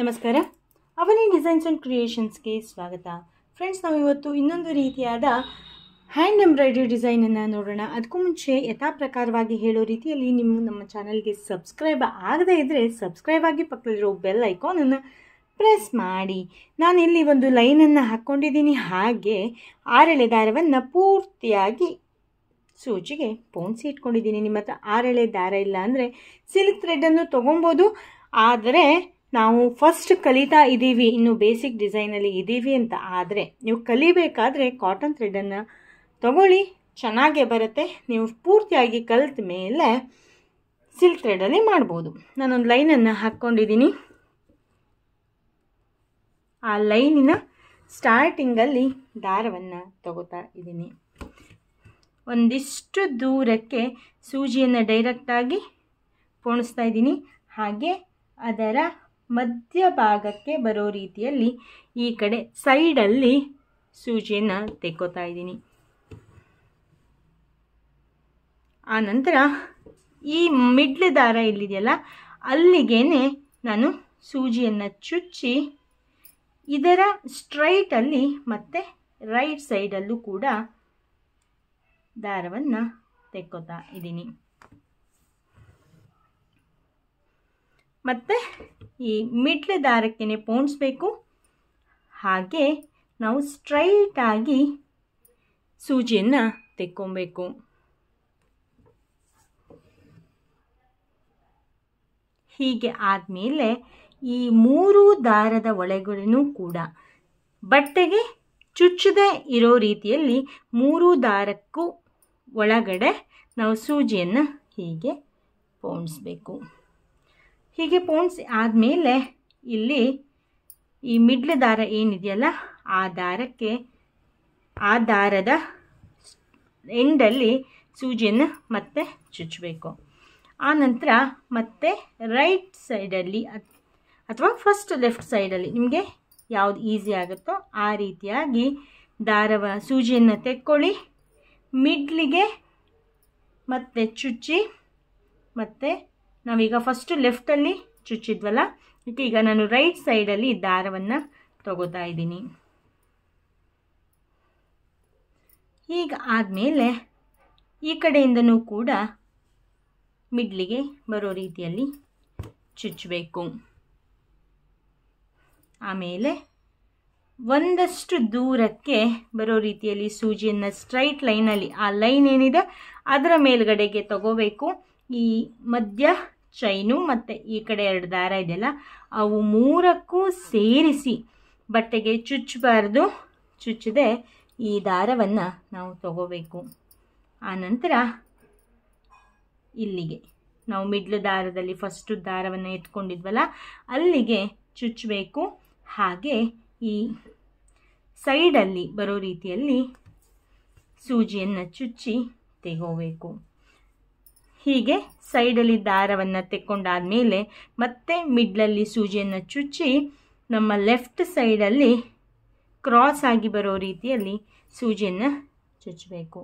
ನಮಸ್ಕಾರ ಅವನಿ designs and ಕ್ರಿಯೇಷನ್ಸ್ಗೆ ಸ್ವಾಗತ friends ನಾವು ಇವತ್ತು ಇನ್ನೊಂದು ರೀತಿಯಾದ ಹ್ಯಾಂಡ್ ಎಂಬ್ರಾಯ್ಡ್ರಿ ಡಿಸೈನನ್ನು ನೋಡೋಣ ಅದಕ್ಕೂ ಮುಂಚೆ ಯಥಾಪ್ರಕಾರವಾಗಿ ಹೇಳೋ ರೀತಿಯಲ್ಲಿ ನಿಮ್ಮ ನಮ್ಮ ಚಾನಲ್ಗೆ ಸಬ್ಸ್ಕ್ರೈಬ್ ಆಗದೇ ಇದ್ದರೆ ಸಬ್ಸ್ಕ್ರೈಬ್ ಆಗಿ ಪಕ್ಕದಲ್ಲಿರೋ ಬೆಲ್ ಐಕಾನನ್ನು ಪ್ರೆಸ್ ಮಾಡಿ ನಾನು ಇಲ್ಲಿ ಒಂದು ಲೈನನ್ನು ಹಾಕ್ಕೊಂಡಿದ್ದೀನಿ ಹಾಗೆ ಆರೆಳೆ ದಾರವನ್ನು ಪೂರ್ತಿಯಾಗಿ ಸೂಚಿಗೆ ಪೋನ್ಸಿ ಇಟ್ಕೊಂಡಿದ್ದೀನಿ ನಿಮ್ಮ ಹತ್ರ ಆರೆಳೆ ದಾರ ಇಲ್ಲ ಅಂದರೆ ಸಿಲ್ಕ್ ಥ್ರೆಡ್ಡನ್ನು ತೊಗೊಬೋದು ಆದರೆ ನಾವು ಫಸ್ಟ್ ಕಲಿತಾ ಇದ್ದೀವಿ ಇನ್ನು ಬೇಸಿಕ್ ಡಿಸೈನಲ್ಲಿ ಇದ್ದೀವಿ ಅಂತ ಆದರೆ ನೀವು ಕಲಿಬೇಕಾದ್ರೆ ಕಾಟನ್ ಥ್ರೆಡನ್ನು ತಗೊಳ್ಳಿ ಚೆನ್ನಾಗೇ ಬರುತ್ತೆ ನೀವು ಪೂರ್ತಿಯಾಗಿ ಕಲಿತ ಮೇಲೆ ಸಿಲ್ಕ್ ಥ್ರೆಡಲ್ಲಿ ಮಾಡ್ಬೋದು ನಾನೊಂದು ಲೈನನ್ನು ಹಾಕ್ಕೊಂಡಿದ್ದೀನಿ ಆ ಲೈನಿನ ಸ್ಟಾರ್ಟಿಂಗಲ್ಲಿ ದಾರವನ್ನು ತಗೋತಾ ಇದ್ದೀನಿ ಒಂದಿಷ್ಟು ದೂರಕ್ಕೆ ಸೂಜಿಯನ್ನು ಡೈರೆಕ್ಟಾಗಿ ಪೋಣಿಸ್ತಾ ಇದ್ದೀನಿ ಹಾಗೆ ಅದರ ಮಧ್ಯಭಾಗಕ್ಕೆ ಬರೋ ರೀತಿಯಲ್ಲಿ ಈ ಕಡೆ ಸೈಡಲ್ಲಿ ಸೂಜಿಯನ್ನು ತೆಕ್ಕೋತಾ ಇದ್ದೀನಿ ಆನಂತರ ಈ ಮಿಡ್ಲ್ ದಾರ ಇಲ್ಲಿದೆಯಲ್ಲ ಅಲ್ಲಿಗೇನೆ ನಾನು ಸೂಜಿಯನ್ನು ಚುಚ್ಚಿ ಇದರ ಸ್ಟ್ರೈಟಲ್ಲಿ ಮತ್ತೆ ರೈಟ್ ಸೈಡಲ್ಲೂ ಕೂಡ ದಾರವನ್ನು ತೆಕ್ಕೋತಾ ಇದ್ದೀನಿ ಮತ್ತು ಈ ಮಿಡ್ಲ್ ದಾರಕ್ಕೆ ಪೋಣಿಸ್ಬೇಕು ಹಾಗೆ ನಾವು ಸ್ಟ್ರೈಟಾಗಿ ಸೂಜಿಯನ್ನು ತೆಕ್ಕೊಬೇಕು ಹೀಗೆ ಆದಮೇಲೆ ಈ ಮೂರು ದಾರದ ಒಳಗಡೆನೂ ಕೂಡ ಬಟ್ಟೆಗೆ ಚುಚ್ಚದೆ ಇರೋ ರೀತಿಯಲ್ಲಿ ಮೂರು ದಾರಕ್ಕೂ ಒಳಗಡೆ ನಾವು ಸೂಜಿಯನ್ನು ಹೀಗೆ ಪೋಣಿಸ್ಬೇಕು ಹೀಗೆ ಪೋನ್ಸ್ ಆದಮೇಲೆ ಇಲ್ಲಿ ಈ ಮಿಡ್ಲ್ ದಾರ ಏನಿದೆಯಲ್ಲ ಆ ದಾರಕ್ಕೆ ಆ ದಾರದ ಎಂಡಲ್ಲಿ ಸೂಜಿಯನ್ನು ಮತ್ತೆ ಚುಚ್ಚಬೇಕು ಆ ನಂತರ ಮತ್ತೆ ರೈಟ್ ಸೈಡಲ್ಲಿ ಅಥವಾ ಫಸ್ಟ್ ಲೆಫ್ಟ್ ಸೈಡಲ್ಲಿ ನಿಮಗೆ ಯಾವುದು ಈಸಿ ಆಗುತ್ತೋ ಆ ರೀತಿಯಾಗಿ ದಾರವ ಸೂಜಿಯನ್ನು ತೆಕ್ಕೊಳ್ಳಿ ಮಿಡ್ಲಿಗೆ ಮತ್ತೆ ಚುಚ್ಚಿ ಮತ್ತು ನಾವೀಗ ಫಸ್ಟ್ ಲೆಫ್ಟಲ್ಲಿ ಚುಚ್ಚಿದ್ವಲ್ಲ ಮತ್ತು ಈಗ ನಾನು ರೈಟ್ ಸೈಡಲ್ಲಿ ದಾರವನ್ನು ತಗೋತಾ ಇದ್ದೀನಿ ಈಗ ಆದಮೇಲೆ ಈ ಕಡೆಯಿಂದನೂ ಕೂಡ ಮಿಡ್ಲಿಗೆ ಬರೋ ರೀತಿಯಲ್ಲಿ ಚುಚ್ಚಬೇಕು ಆಮೇಲೆ ಒಂದಷ್ಟು ದೂರಕ್ಕೆ ಬರೋ ರೀತಿಯಲ್ಲಿ ಸೂಜಿಯನ್ನು ಸ್ಟ್ರೈಟ್ ಲೈನಲ್ಲಿ ಆ ಲೈನ್ ಏನಿದೆ ಅದರ ಮೇಲ್ಗಡೆಗೆ ತಗೋಬೇಕು ಈ ಮಧ್ಯ ಚೈನು ಮತ್ತು ಈ ಕಡೆ ಎರಡು ದಾರ ಇದೆಯಲ್ಲ ಅವು ಮೂರಕ್ಕೂ ಸೇರಿಸಿ ಬಟ್ಟೆಗೆ ಚುಚ್ಚಬಾರ್ದು ಚುಚ್ಚದೆ ಈ ದಾರವನ್ನು ನಾವು ತಗೋಬೇಕು ಆನಂತರ ಇಲ್ಲಿಗೆ ನಾವು ಮಿಡ್ಲ್ ದಾರದಲ್ಲಿ ಫಸ್ಟು ದಾರವನ್ನು ಎತ್ಕೊಂಡಿದ್ವಲ್ಲ ಅಲ್ಲಿಗೆ ಚುಚ್ಚಬೇಕು ಹಾಗೆ ಈ ಸೈಡಲ್ಲಿ ಬರೋ ರೀತಿಯಲ್ಲಿ ಸೂಜಿಯನ್ನು ಚುಚ್ಚಿ ತೆಗೋಬೇಕು ಹೀಗೆ ಸೈಡಲ್ಲಿ ದಾರವನ್ನು ತೆಕ್ಕೊಂಡಾದ ಮೇಲೆ ಮತ್ತೆ ಮಿಡ್ಲಲ್ಲಿ ಸೂಜಿಯನ್ನು ಚುಚ್ಚಿ ನಮ್ಮ ಲೆಫ್ಟ್ ಸೈಡಲ್ಲಿ ಕ್ರಾಸ್ ಆಗಿ ಬರೋ ರೀತಿಯಲ್ಲಿ ಸೂಜಿಯನ್ನು ಚುಚ್ಚಬೇಕು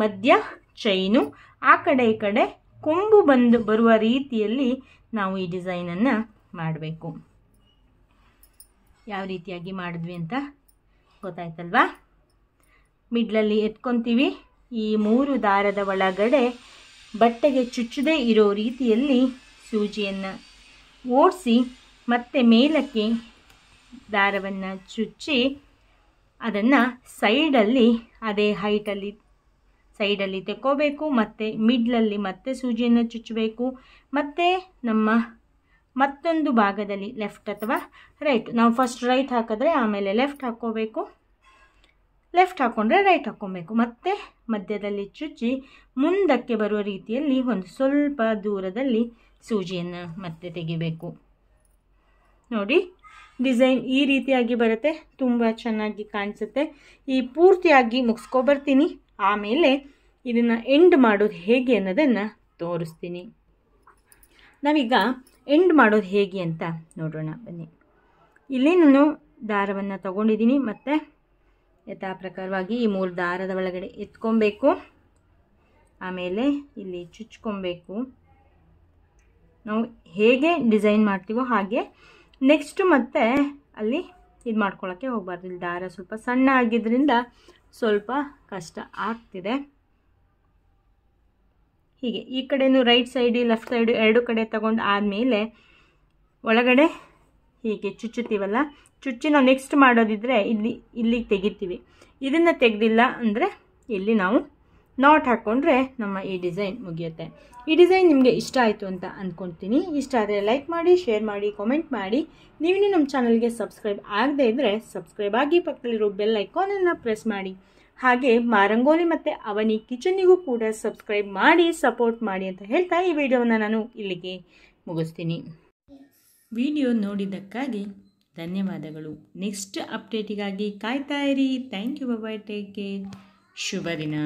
ಮಧ್ಯ ಚೈನು ಆ ಕಡೆ ಈ ಕಡೆ ಕೊಂಬು ಬಂದು ಬರುವ ರೀತಿಯಲ್ಲಿ ನಾವು ಈ ಡಿಸೈನನ್ನು ಮಾಡಬೇಕು ಯಾವ ರೀತಿಯಾಗಿ ಮಾಡಿದ್ವಿ ಅಂತ ಗೊತ್ತಾಯ್ತಲ್ವಾ ಮಿಡ್ಲಲ್ಲಿ ಎತ್ಕೊತೀವಿ ಈ ಮೂರು ದಾರದ ಒಳಗಡೆ ಬಟ್ಟೆಗೆ ಚುಚ್ಚದೇ ಇರೋ ರೀತಿಯಲ್ಲಿ ಸೂಜಿಯನ್ನು ಓಡಿಸಿ ಮತ್ತೆ ಮೇಲಕ್ಕೆ ದಾರವನ್ನು ಚುಚ್ಚಿ ಅದನ್ನು ಸೈಡಲ್ಲಿ ಅದೇ ಹೈಟಲ್ಲಿ ಸೈಡಲ್ಲಿ ತೆಕ್ಕೋಬೇಕು ಮತ್ತು ಮಿಡ್ಲಲ್ಲಿ ಮತ್ತೆ ಸೂಜಿಯನ್ನು ಚುಚ್ಚಬೇಕು ಮತ್ತು ನಮ್ಮ ಮತ್ತೊಂದು ಭಾಗದಲ್ಲಿ ಲೆಫ್ಟ್ ಅಥವಾ ರೈಟ್ ನಾವು ಫಸ್ಟ್ ರೈಟ್ ಹಾಕಿದ್ರೆ ಆಮೇಲೆ ಲೆಫ್ಟ್ ಹಾಕ್ಕೋಬೇಕು ಲೆಫ್ಟ್ ಹಾಕ್ಕೊಂಡ್ರೆ ರೈಟ್ ಹಾಕ್ಕೊಬೇಕು ಮತ್ತೆ ಮಧ್ಯದಲ್ಲಿ ಚುಚ್ಚಿ ಮುಂದಕ್ಕೆ ಬರುವ ರೀತಿಯಲ್ಲಿ ಒಂದು ಸ್ವಲ್ಪ ದೂರದಲ್ಲಿ ಸೂಜಿಯನ್ನು ಮತ್ತೆ ತೆಗಿಬೇಕು ನೋಡಿ ಡಿಸೈನ್ ಈ ರೀತಿಯಾಗಿ ಬರುತ್ತೆ ತುಂಬ ಚೆನ್ನಾಗಿ ಕಾಣಿಸುತ್ತೆ ಈ ಪೂರ್ತಿಯಾಗಿ ಮುಗಿಸ್ಕೊಬರ್ತೀನಿ ಆಮೇಲೆ ಇದನ್ನು ಎಂಡ್ ಮಾಡೋದು ಹೇಗೆ ಅನ್ನೋದನ್ನು ತೋರಿಸ್ತೀನಿ ನಾವೀಗ ಎಂಡ್ ಮಾಡೋದು ಹೇಗೆ ಅಂತ ನೋಡೋಣ ಬನ್ನಿ ಇಲ್ಲಿ ನಾನು ದಾರವನ್ನು ತಗೊಂಡಿದ್ದೀನಿ ಮತ್ತು ಯಥಾ ಪ್ರಕಾರವಾಗಿ ಈ ಮೂರು ದಾರದ ಒಳಗಡೆ ಎತ್ಕೊಬೇಕು ಆಮೇಲೆ ಇಲ್ಲಿ ಚುಚ್ಕೊಬೇಕು ನಾವು ಹೇಗೆ ಡಿಸೈನ್ ಮಾಡ್ತೀವೋ ಹಾಗೆ ನೆಕ್ಸ್ಟು ಮತ್ತೆ ಅಲ್ಲಿ ಇದು ಮಾಡ್ಕೊಳ್ಳೋಕ್ಕೆ ಹೋಗಬಾರ್ದು ಇಲ್ಲಿ ದಾರ ಸ್ವಲ್ಪ ಸಣ್ಣ ಆಗಿದ್ದರಿಂದ ಸ್ವಲ್ಪ ಕಷ್ಟ ಆಗ್ತಿದೆ ಹೀಗೆ ಈ ಕಡೆಯೂ ರೈಟ್ ಸೈಡು ಲೆಫ್ಟ್ ಸೈಡು ಎರಡು ಕಡೆ ತಗೊಂಡು ಆದಮೇಲೆ ಒಳಗಡೆ ಹೀಗೆ ಚುಚ್ಚುತ್ತೀವಲ್ಲ ಚುಚ್ಚಿ ನಾವು ನೆಕ್ಸ್ಟ್ ಮಾಡೋದಿದ್ರೆ ಇಲ್ಲಿ ಇಲ್ಲಿಗೆ ತೆಗಿತೀವಿ ಇದನ್ನು ತೆಗೆದಿಲ್ಲ ಅಂದರೆ ಇಲ್ಲಿ ನಾವು ನಾಟ್ ಹಾಕ್ಕೊಂಡ್ರೆ ನಮ್ಮ ಈ ಡಿಸೈನ್ ಮುಗಿಯುತ್ತೆ ಈ ಡಿಸೈನ್ ನಿಮಗೆ ಇಷ್ಟ ಆಯಿತು ಅಂತ ಅಂದ್ಕೊಳ್ತೀನಿ ಇಷ್ಟ ಆದರೆ ಲೈಕ್ ಮಾಡಿ ಶೇರ್ ಮಾಡಿ ಕಾಮೆಂಟ್ ಮಾಡಿ ನೀವಿನ್ನೂ ನಮ್ಮ ಚಾನಲ್ಗೆ ಸಬ್ಸ್ಕ್ರೈಬ್ ಆಗದೇ ಇದ್ದರೆ ಸಬ್ಸ್ಕ್ರೈಬ್ ಆಗಿ ಪಕ್ಕದಲ್ಲಿರೋ ಬೆಲ್ ಐಕಾನನ್ನು ಪ್ರೆಸ್ ಮಾಡಿ ಹಾಗೆ ಮಾರಂಗೋಲಿ ಮತ್ತು ಅವನಿ ಕಿಚನ್ನಿಗೂ ಕೂಡ ಸಬ್ಸ್ಕ್ರೈಬ್ ಮಾಡಿ ಸಪೋರ್ಟ್ ಮಾಡಿ ಅಂತ ಹೇಳ್ತಾ ಈ ವಿಡಿಯೋವನ್ನು ನಾನು ಇಲ್ಲಿಗೆ ಮುಗಿಸ್ತೀನಿ ವಿಡಿಯೋ ನೋಡಿದ್ದಕ್ಕಾಗಿ ಧನ್ಯವಾದಗಳು ನೆಕ್ಸ್ಟ್ ಅಪ್ಡೇಟಿಗಾಗಿ ಕಾಯ್ತಾ ಇರಿ thank you bye take care ಶುಭ ದಿನ